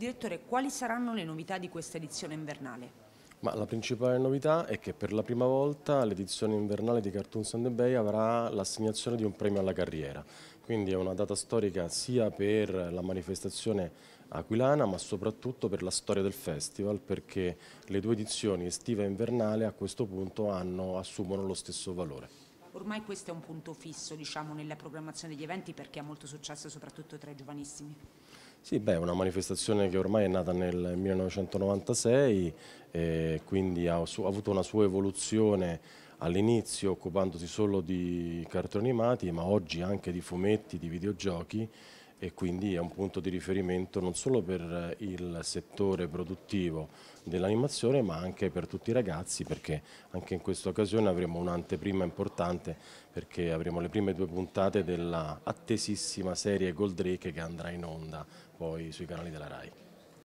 Direttore, quali saranno le novità di questa edizione invernale? Ma la principale novità è che per la prima volta l'edizione invernale di Cartoons and the Bay avrà l'assegnazione di un premio alla carriera, quindi è una data storica sia per la manifestazione aquilana ma soprattutto per la storia del festival perché le due edizioni estiva e invernale a questo punto hanno, assumono lo stesso valore. Ormai questo è un punto fisso diciamo, nella programmazione degli eventi perché ha molto successo soprattutto tra i giovanissimi. Sì, beh, è una manifestazione che ormai è nata nel 1996 e quindi ha, ha avuto una sua evoluzione all'inizio occupandosi solo di cartoni animati, ma oggi anche di fumetti, di videogiochi e quindi è un punto di riferimento non solo per il settore produttivo dell'animazione ma anche per tutti i ragazzi perché anche in questa occasione avremo un'anteprima importante perché avremo le prime due puntate della attesissima serie Goldrake che andrà in onda poi sui canali della RAI.